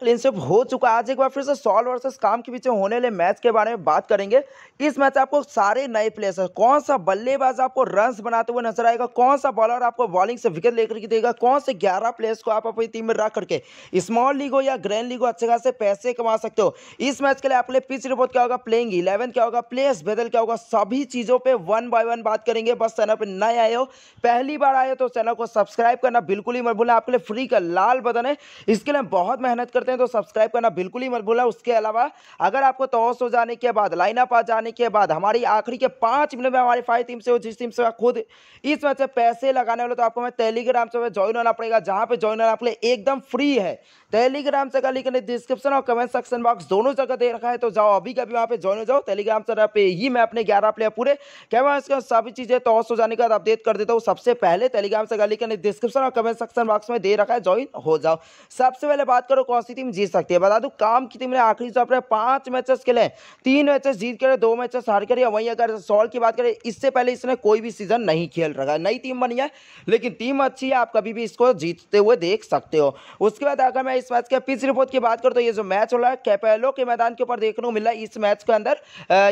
क्लीनशिप तो हो चुका है आज एक बार फिर से सॉल वर्सेस काम के पीछे होने वाले मैच के बारे में बात करेंगे इस मैच आपको सारे नए प्लेयर्स कौन सा बल्लेबाज आपको रन बनाते हुए नजर आएगा कौन सा बॉलर आपको बॉलिंग से विकेट लेकर के देगा कौन से 11 प्लेयर्स को आप अपनी टीम में रख करके स्मॉल लीग हो या ग्रैंड लीग हो अच्छे खास पैसे कमा सकते हो इस मैच के लिए आपके पिच रिपोर्ट क्या होगा प्लेइंग इलेवन क्या होगा प्लेयर्स बेदल क्या होगा सभी चीज़ों पर वन बाय वन बात करेंगे बस चैनल पर नए आए हो पहली बार आए हो तो चैनल को सब्सक्राइब करना बिल्कुल ही मत भूलें आपके लिए फ्री का लाल बदन है इसके लिए बहुत मेहनत करते करते हैं तो सब्सक्राइब करना बिल्कुल ही मत भूलना उसके अलावा अगर आपको तोस हो जाने के बाद लाइनअप आ जाने के बाद हमारी आखिरी के पाँच मिनट में हमारी फाइव टीम से हो जिस टीम से खुद इस मैच में पैसे लगाने वाले तो आपको हमें टेलीग्राम से ज्वाइन होना पड़ेगा जहाँ पर ज्वाइन होना आपके लिए एकदम फ्री है टेलीग्राम से का लिंक डिस्क्रिप्शन और कमेंट सेक्शन बॉक्स दोनों जगह दे रखा है तो जाओ अभी कभी वहाँ पर ज्वाइन हो जाओ टेलीग्राम से पे ही मैं अपने ग्यारह प्लेयर पूरे कैमरा इसके सभी चीज़ें टॉस हो जाने के बाद अपडेट कर देता हूँ सबसे पहले टेलीग्राम से का लिंक डिस्क्रिप्शन और कमेंट सेक्शन बॉक्स में दे रखा है ज्वाइन हो जाओ सबसे पहले बात करो कौन सी की टीम जीत सकती है बता दू काम की टीम ने आखिरी सौ अपने पांच मैचेस खेले तीन मैचेस जीत कर दो मैचेस हार कर वहीं अगर सॉल की बात करें इससे पहले इसने कोई भी सीजन नहीं खेल रखा है नई टीम बनी है लेकिन टीम अच्छी है आप कभी भी इसको जीतते हुए देख सकते हो उसके बाद अगर मैं इस मैच के पिच रिपोर्ट की बात करूँ तो ये जो मैच हो रहा है कैपेलो के मैदान के ऊपर देखने को मिला इस मैच के अंदर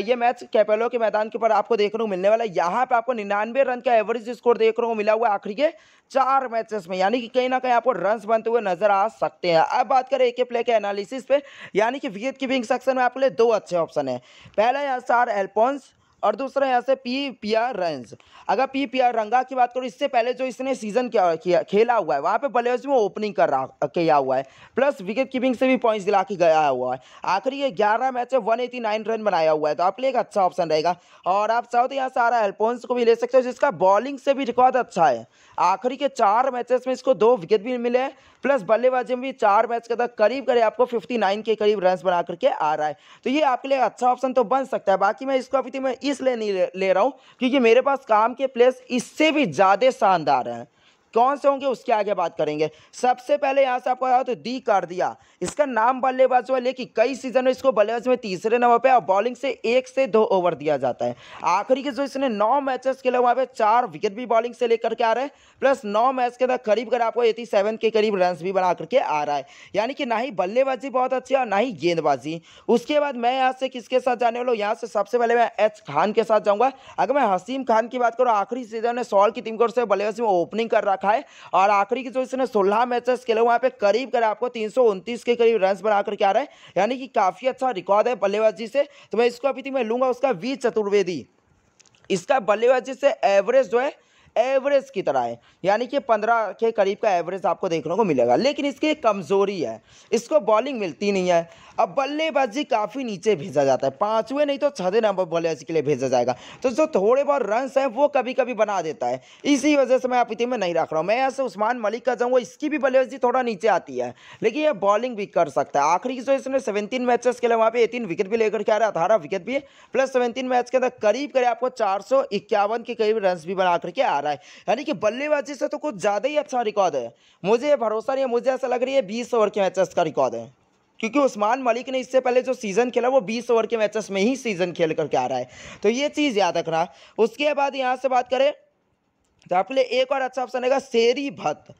ये मैच कैपेलो के मैदान के ऊपर आपको देखने को मिलने वाला है यहाँ पर आपको निन्यानवे रन का एवरेज स्कोर देखने को मिला हुआ आखिरी के चार मैचेस में यानी कि कहीं ना कहीं आपको रन बनते हुए नजर आ सकते हैं अब बात करें के प्ले के एनालिसिस पे यानी कि विकेट कीपिंग सेक्शन में आपके लिए दो अच्छे ऑप्शन है पहला है सार एल्पोन्स और दूसरा यहाँ से पी पी आर रन अगर पी पी आर रंगा की बात करूँ इससे पहले जो इसने सीजन किया खेला हुआ है वहाँ पे बल्लेबाज में ओपनिंग कर रहा किया हुआ है प्लस विकेट कीपिंग से भी पॉइंट्स दिला के गया हुआ है आखिरी ये ग्यारह मैच है वन एटी नाइन रन बनाया हुआ है तो आपके लिए एक अच्छा ऑप्शन रहेगा और आप चाहो तो यहाँ से आ रहा एल्पोन्स को भी ले सकते हो जिसका बॉलिंग से भी रिकॉर्ड अच्छा है आखिरी के चार मैचेस में इसको दो विकेट भी मिले प्लस बल्लेबाजी में भी चार मैच के तक करीब करीब आपको 59 के करीब रन बना करके आ रहा है तो ये आपके लिए अच्छा ऑप्शन तो बन सकता है बाकी मैं इसको अभी तो मैं इस इसलिए नहीं ले, ले रहा हूँ क्योंकि मेरे पास काम के प्लेस इससे भी ज़्यादा शानदार हैं कौन से होंगे उसके आगे बात करेंगे सबसे पहले यहाँ से आपको तो दी कर दिया इसका नाम बल्लेबाज हुआ लेकिन कई सीजन में इसको बल्लेबाज में तीसरे नंबर पर और बॉलिंग से एक से दो ओवर दिया जाता है आखिरी के जो इसने नौ मैचेस खेले वहाँ पे चार विकेट भी बॉलिंग से लेकर के आ रहे हैं प्लस नौ मैच के अंदर करीब करीब आपको एटी के करीब रन भी बना करके आ रहा है यानी कि ना ही बल्लेबाजी बहुत अच्छी और ना ही गेंदबाजी उसके बाद मैं यहाँ से किसके साथ जाने वाला हूँ यहाँ से सबसे पहले मैं एच खान के साथ जाऊँगा अगर मैं हसीम खान की बात करूँ आखिरी सीजन में सॉल की टीम को बल्लेबाजी में ओपनिंग कर रहा रखा है और आखिरी के जो इसने सोलह मैचेस खेले वहाँ पे करीब कर आपको तीन के करीब रन बना करके आ रहे हैं यानी कि काफ़ी अच्छा रिकॉर्ड है बल्लेबाजी से तो मैं इसको अभी तक मैं लूँगा उसका वी चतुर्वेदी इसका बल्लेबाजी से एवरेज जो है एवरेज की तरह है यानी कि पंद्रह के करीब का एवरेज आपको देखने को मिलेगा लेकिन इसकी एक कमज़ोरी है इसको बॉलिंग मिलती नहीं है अब बल्लेबाजी काफ़ी नीचे भेजा जाता है पाँचवें नहीं तो छठे नंबर बल्लेबाजी के लिए भेजा जाएगा तो जो थोड़े बहुत रनस हैं वो कभी कभी बना देता है इसी वजह से मैं आप में नहीं रख रहा हूँ मैं ऐसे उस्मान मलिक का जाऊँगा इसकी भी बल्लेबाजी थोड़ा नीचे आती है लेकिन यह बॉलिंग भी कर सकता है आखिरी जो इसने सेवनटीन मैचेस के लिए वहाँ पे एटीन विकेट भी लेकर के आ रहा है अठारह विकेट भी है प्लस सेवनटीन मैच के अंदर करीब करीब आपको चार के करीब रन भी बना करके आ रहा है यानी कि बल्लेबाजी से तो कुछ ज़्यादा ही अच्छा रिकॉर्ड है मुझे भरोसा नहीं है मुझे ऐसा लग रही है बीस ओवर के मैचेस का रिकॉर्ड है क्योंकि उस्मान मलिक ने इससे पहले जो सीज़न खेला वो 20 ओवर के मैचेस में ही सीज़न खेल करके आ रहा है तो ये चीज़ याद रखना उसके बाद यहाँ से बात करें तो आपके लिए एक और अच्छा ऑप्शन है शेरी भत्त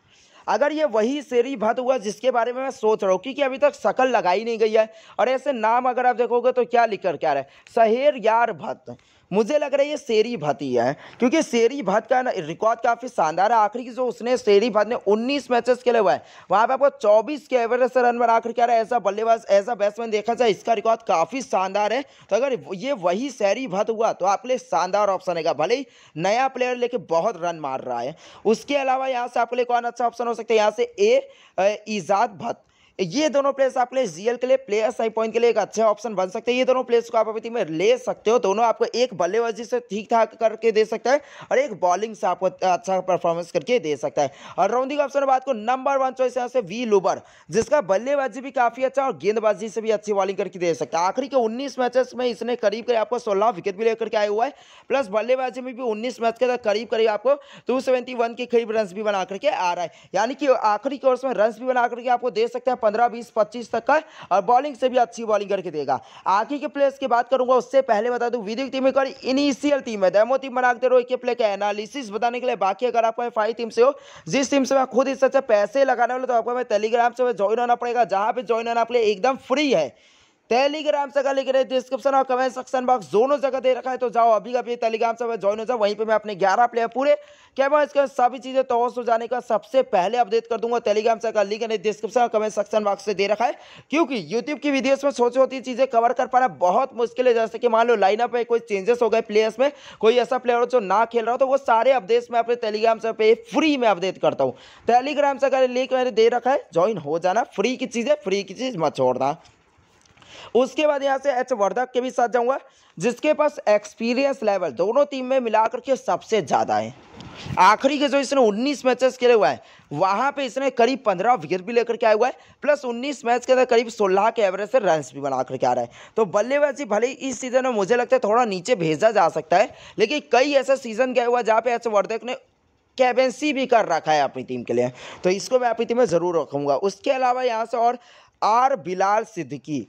अगर ये वही शेरी भत्त हुआ जिसके बारे में मैं सोच रहा हूँ क्योंकि अभी तक शकल लगाई नहीं गई है और ऐसे नाम अगर आप देखोगे तो क्या लिख कर क्या रहा है सहेर यार भत्त मुझे लग रहा है ये शेरी भत्ती है क्योंकि शेरी भत्त का रिकॉर्ड काफ़ी शानदार है आखिरी जो उसने शेरी भत्त ने 19 मैचेस खेले हुए हैं वहाँ पे आपको 24 के एवरेज से रन पर आखिर क्या रहा है ऐसा बल्लेबाज ऐसा बैट्समैन देखा जाए इसका रिकॉर्ड काफ़ी शानदार है तो अगर ये वही शेरी भत्त हुआ तो आपके लिए शानदार ऑप्शन है भले ही नया प्लेयर लेके बहुत रन मार रहा है उसके अलावा यहाँ से आपके लिए कौन अच्छा ऑप्शन हो सकता है यहाँ से ए ईजाद भत्त ये दोनों प्लेयर्स आपके लिए जीएल के लिए प्लेयर्स आई पॉइंट के लिए एक अच्छे ऑप्शन बन सकते हैं ये दोनों प्लेयर्स को आप अभी में ले सकते हो दोनों आपको एक बल्लेबाजी से ठीक ठाक करके दे सकता है और एक बॉलिंग से आपको अच्छा परफॉर्मेंस करके दे सकता है और राउंडिंग ऑप्शन बात को नंबर वन चॉइस यहाँ से वी लूबर जिसका बल्लेबाजी भी काफी अच्छा और गेंदबाजी से भी अच्छी बॉलिंग करके दे सकता है आखिरी के उन्नीस मैचेस में इसने करीब करीब आपको सोलह विकेट भी लेकर के आया हुआ है प्लस बल्लेबाजी में भी उन्नीस मैच के करीब करीब आपको टू के करीब रन भी बना करके आ रहा है यानी कि आखिरी के ओर में रन भी बना करके आपको दे सकता है पंद्रह बीस पच्चीस तक का और बॉलिंग से भी अच्छी बॉलिंग करके देगा आगे के प्लेयर्स की बात करूंगा उससे पहले बता दूं विदिक टीम एक इनिशियल टीम है डेमो टीम बना के रोहित के प्लेयर का एनालिसिस बताने के लिए बाकी अगर आपको फाइव टीम से हो जिस टीम से मैं खुद इससे पैसे लगाने वाले तो आपको मैं टेलीग्राम से ज्वाइन होना पड़ेगा जहाँ पर ज्वाइन होना आप एकदम फ्री है टेलीग्राम से लिख रहे डिस्क्रिप्शन और कमेंट सेक्शन बॉक्स दोनों जगह दे रखा है तो जाओ अभी अभी टेलीग्राम से ज्वाइन हो जाओ वहीं पे मैं अपने 11 प्लेयर पूरे क्या मैं इसके सभी चीज़ें तो हो जाने का सबसे पहले अपडेट कर दूंगा टेलीग्राम से लिख रहे डिस्क्रिप्शन और कमेंट सेक्शन बॉक्स से दे रखा है क्योंकि यूट्यूब की वीडियोज में सोची होती चीज़ें कवर कर पाना बहुत मुश्किल है जैसे कि मान लो लाइनअप में कोई चेंजेस हो गए प्लेयर्स में कोई ऐसा प्लेयर हो जो ना खेल रहा हो तो वो सारे अपडेट्स मैं अपने टेलीग्राम से पे फ्री में अपडेट करता हूँ टेलीग्राम से अगर लिख मैंने दे रखा है ज्वाइन हो जाना फ्री की चीज़ें फ्री की चीज़ मत छोड़ना उसके बाद यहाँ से एच वर्धक के भी साथ जाऊँगा जिसके पास एक्सपीरियंस लेवल दोनों टीम में मिला करके सबसे ज़्यादा है आखिरी के जो इसने 19 मैचेस खेले हुए हैं वहां पे इसने करीब 15 विकेट भी लेकर के आया हुआ है प्लस 19 मैच के अंदर करीब 16 के एवरेज से रन भी बना करके आ रहा है तो बल्लेबाजी भले ही इस सीज़न में मुझे लगता है थोड़ा नीचे भेजा जा सकता है लेकिन कई ऐसे सीज़न गए हुआ जहाँ पे एच वर्धक ने कैबेंसी भी कर रखा है अपनी टीम के लिए तो इसको मैं अपनी टीम में ज़रूर रखूंगा उसके अलावा यहाँ से और R Bilal Siddiqui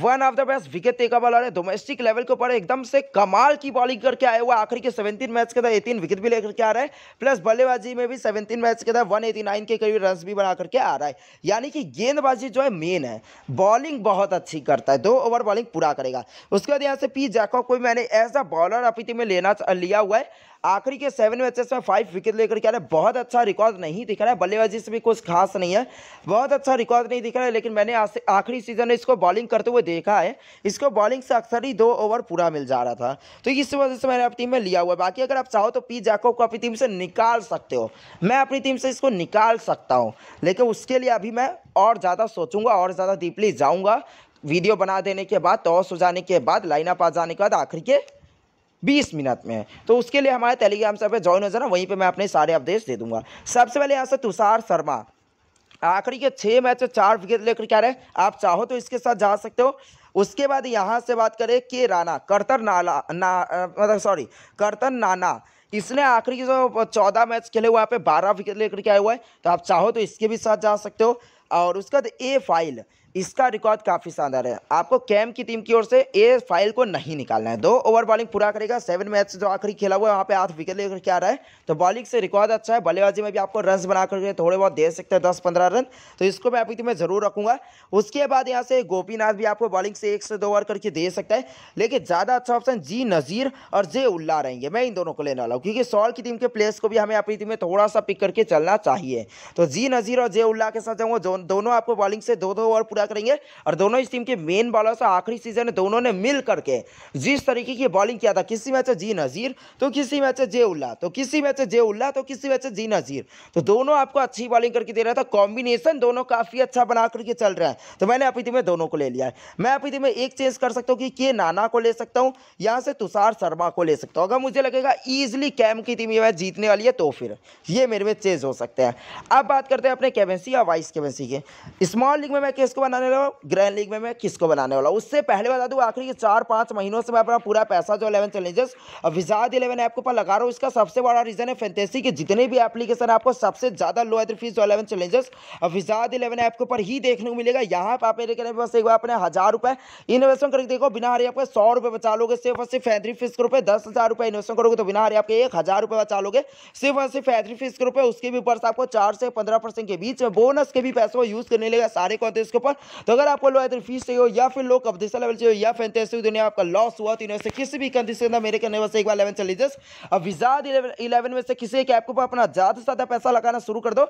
one of the best wicket taker bowler है डोमेस्टिक लेवल के ऊपर एकदम से कमाल की बॉलिंग करके आए हुआ आखिरी के सेवेंटीन मैच के अंदर एटीन विकेट भी लेकर के आ रहा है प्लस बल्लेबाजी में भी सेवनतीन मैच के अंदर वन एटी नाइन के करीब रन भी बना करके आ रहा है यानी कि गेंदबाजी जो है मेन है बॉलिंग बहुत अच्छी करता है दो ओवर बॉलिंग पूरा करेगा उसके बाद यहाँ से पी जैकॉब को मैंने एज अ बॉलर अपनी टीम में लेना लिया हुआ है आखिरी के सेवन मैचेस में फाइव विकेट लेकर के आ रहे बहुत अच्छा रिकॉर्ड नहीं दिख रहा है बल्लेबाजी से भी कुछ खास नहीं है बहुत अच्छा रिकॉर्ड नहीं दिख रहा है लेकिन मैंने आखिरी सीजन में इसको बॉलिंग करते हुए देखा है इसको बॉलिंग से अक्सर ही दो ओवर पूरा मिल जा रहा था तो इस वजह से मैंने अपनी टीम में लिया हुआ बाकी अगर आप चाहो तो पी जैकब को अपनी टीम से निकाल सकते हो मैं अपनी टीम से इसको निकाल सकता हूँ लेकिन उसके लिए अभी मैं और ज़्यादा सोचूंगा और ज़्यादा डीपली जाऊँगा वीडियो बना देने के बाद टॉस हो जाने के बाद लाइनअप आ जाने के बाद आखिरी के बीस मिनट में तो उसके लिए हमारे टेलीग्राम से पे ज्वाइन हो जाना वहीं पर मैं अपने सारे अपडेट्स दे दूंगा सबसे पहले यहाँ से तुषार शर्मा आखिरी के छः मैच में चार विकेट लेकर क्या रहे आप चाहो तो इसके साथ जा सकते हो उसके बाद यहाँ से बात करें के राणा करतर नाला ना मतलब सॉरी करतर नाना इसने आखिरी जो चौदह मैच खेले हुए यहाँ पे बारह विकेट लेकर के आया हुआ है तो आप चाहो तो इसके भी साथ जा सकते हो और उसके बाद ए फाइल इसका रिकॉर्ड काफ़ी शानदार है आपको कैम की टीम की ओर से ए फाइल को नहीं निकालना है दो ओवर बॉलिंग पूरा करेगा सेवन मैच जो आखिरी खेला हुआ है वहाँ पे आठ विकेट लेकर के आ रहा है तो बॉलिंग से रिकॉर्ड अच्छा है बल्लेबाजी में भी आपको रन बना करके थोड़े बहुत दे सकते हैं दस पंद्रह रन तो इसको मैं अपनी टीम ज़रूर रखूँगा उसके बाद यहाँ से गोपीनाथ भी आपको बॉलिंग से एक से दो ओवर करके दे सकता है लेकिन ज़्यादा अच्छा ऑप्शन जी नज़ीर और जे उल्ला रहेंगे मैं इन दोनों को लेने वाला हूँ क्योंकि सॉल की टीम के प्लेयर्स को भी हमें अपनी टीम में थोड़ा सा पिक करके चलना चाहिए तो जी नज़ीर और जे उल्ला के साथ जाऊँगा दोनों आपको बॉलिंग से दो दो ओवर पूरा साझा करेंगे और दोनों इस टीम के मेन बॉलर से आखिरी सीजन में दोनों ने मिल करके जिस तरीके की बॉलिंग किया था किसी मैच जी नज़ीर तो किसी मैच जे उल्ला तो किसी मैच जे उल्ला तो किसी मैच जी नज़ीर तो दोनों आपको अच्छी बॉलिंग करके दे रहा था कॉम्बिनेशन दोनों काफ़ी अच्छा बना करके चल रहा है तो मैंने अपनी टीम में दोनों को ले लिया है मैं अपनी टीम में एक चेंज कर सकता हूँ कि के नाना को ले सकता हूँ यहाँ से तुषार शर्मा को ले सकता हूँ अगर मुझे लगेगा ईजिली कैम की टीम ये मैच जीतने वाली है तो फिर ये मेरे में चेंज हो सकते हैं अब बात करते हैं अपने कैवेंसी या वाइस कैवेंसी के स्मॉल लीग में मैं किसको बना बनाने वाला हूँ ग्रैंड लीग में मैं किसको बनाने वाला हूँ उससे पहले बता दूँ आखिरी के चार पाँच महीनों से मैं अपना पूरा पैसा जो इलेवन चैलेंजेस विजाद इलेवन ऐप के ऊपर लगा रहा हूँ इसका सबसे बड़ा रीज़न है फैंटेसी के जितने भी एप्लीकेशन आपको सबसे ज़्यादा लो एथर फीस जो इलेवन चैलेंजेस विजाद इलेवन ऐप के ऊपर ही देखने को मिलेगा यहाँ पर आप मेरे कहने बस एक बार अपने हज़ार रुपये इन्वेस्टमेंट करके देखो बिना हरी आपके सौ रुपये बचा लोगे सिर्फ और सिर्फ फैंथ्री फीस के रुपये दस हज़ार रुपये इन्वेस्टमेंट करोगे तो बिना हरी आपके एक हज़ार रुपये बचा लोगे सिर्फ और सिर्फ फैंथ्री फीस के रुपये उसके भी ऊपर से आपको चार से पंद्रह परसेंट के बीच में बोनस के भी पैसों को यूज़ करने लगेगा सारे कॉन्टेस्ट के ऊपर तो अगर आपको लो फीस चाहिए हो या फिर लो कपदिशा लेवल चाहिए या फिर फैंटेसिक दुनिया आपका लॉस हुआ तो इनमें किसी भी कंडीशन में मेरे कहने वैसे एक बार इलेवन चली जस्ट अब विजाद इलेवन में से किसी एक ऐप को अपना ज़्यादा से ज़्यादा पैसा लगाना शुरू कर दो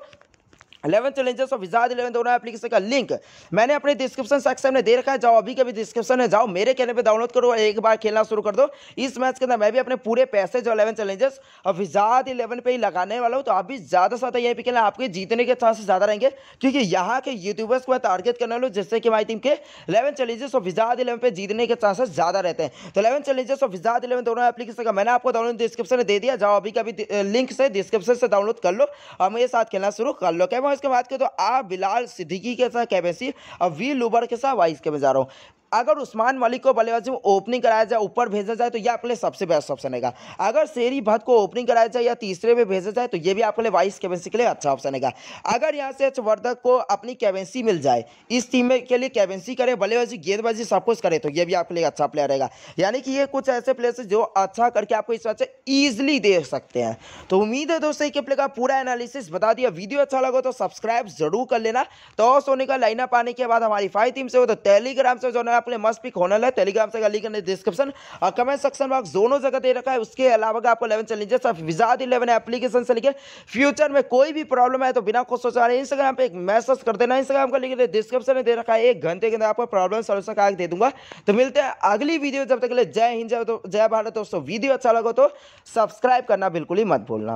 इलेवन चैलेंजेस ऑफ विजाद इलेवन दोनों एप्लीकेशन का लिंक मैंने अपने डिस्क्रिप्शन सेक्शन में दे रखा है जाओ अभी कभी डिस्क्रिप्शन में जाओ मेरे कहने पे डाउनलोड करो और एक बार खेलना शुरू कर दो इस मैच के अंदर मैं भी अपने पूरे पैसे जो इलेवन चैलेंजेस ऑफ विजाद इलेवन पे ही लगाने वाला हूँ तो आप भी ज़्यादा से ज़्यादा यहीं पर खेलना आपके जीतने के चांसेस ज़्यादा रहेंगे क्योंकि यहाँ के यूट्यूबर्स को मैं टारगेट करने वाला जिससे कि हमारी टीम के इलेवन चैलेंजेस ऑफ विजाद इलेवन पर जीतने के चांसेस ज़्यादा रहते हैं तो इलेवन चैलेंजेस ऑफ विजाद इलेवन दोनों एप्लीकेशन का मैंने आपको डाउनलोड डिस्क्रिप्शन में दे दिया जाओ अभी कभी लिंक से डिस्क्रिप्शन से डाउनलोड कर लो और मेरे साथ खेलना शुरू कर लो क्या के बाद के तो आ बिलाल सिद्दीकी के साथ कैपेसी और वी लूबर के साथ वाइस के में जा रहा हूँ अगर उस्मान मलिक को बल्लेबाजी में ओपनिंग कराया जाए ऊपर भेजा जाए तो यह आपके लिए सबसे बेस्ट ऑप्शन रहेगा अगर शेरी भट्ट को ओपनिंग कराया जाए या तीसरे में भेजा जाए तो ये भी आपके लिए वाइस कैबेंसी के लिए अच्छा ऑप्शन रहेगा अगर यहाँ से वर्धक को अपनी कैबेंसी मिल जाए इस टीम के लिए कैबेंसी करे बल्लेबाजी गेंदबाजी सब कुछ करे तो ये भी आपके लिए अच्छा प्लेयर रहेगा यानी कि ये कुछ ऐसे प्लेयर्स जो अच्छा करके आपको इस बात से ईजिली दे सकते हैं तो उम्मीद है दोस्तों के प्ले का पूरा एनालिसिस बता दिया वीडियो अच्छा लगा तो सब्सक्राइब जरूर कर लेना तो सोने का लाइनअप आने के बाद हमारी फाइव टीम से हो तो टेलीग्राम से जो है आपके मस्ट पिक होने वाला है टेलीग्राम से लिंक डिस्क्रिप्शन और कमेंट सेक्शन बॉक्स दोनों जगह दे रखा है उसके अलावा आपको इलेवन चैलेंजेस और विजाद इलेवन एप्लीकेशन से लेकर फ्यूचर में कोई भी प्रॉब्लम है तो बिना खुद सोचा रहा इंस्टाग्राम पर एक मैसेज कर देना इंस्टाग्राम का लिंक डिस्क्रिप्शन में दे रखा है एक घंटे के अंदर आपको प्रॉब्लम सोल्यूशन का दे दूंगा तो मिलते हैं अगली वीडियो जब तक के लिए जय हिंद जय भारत दोस्तों वीडियो अच्छा लगा तो सब्सक्राइब करना बिल्कुल ही मत भूलना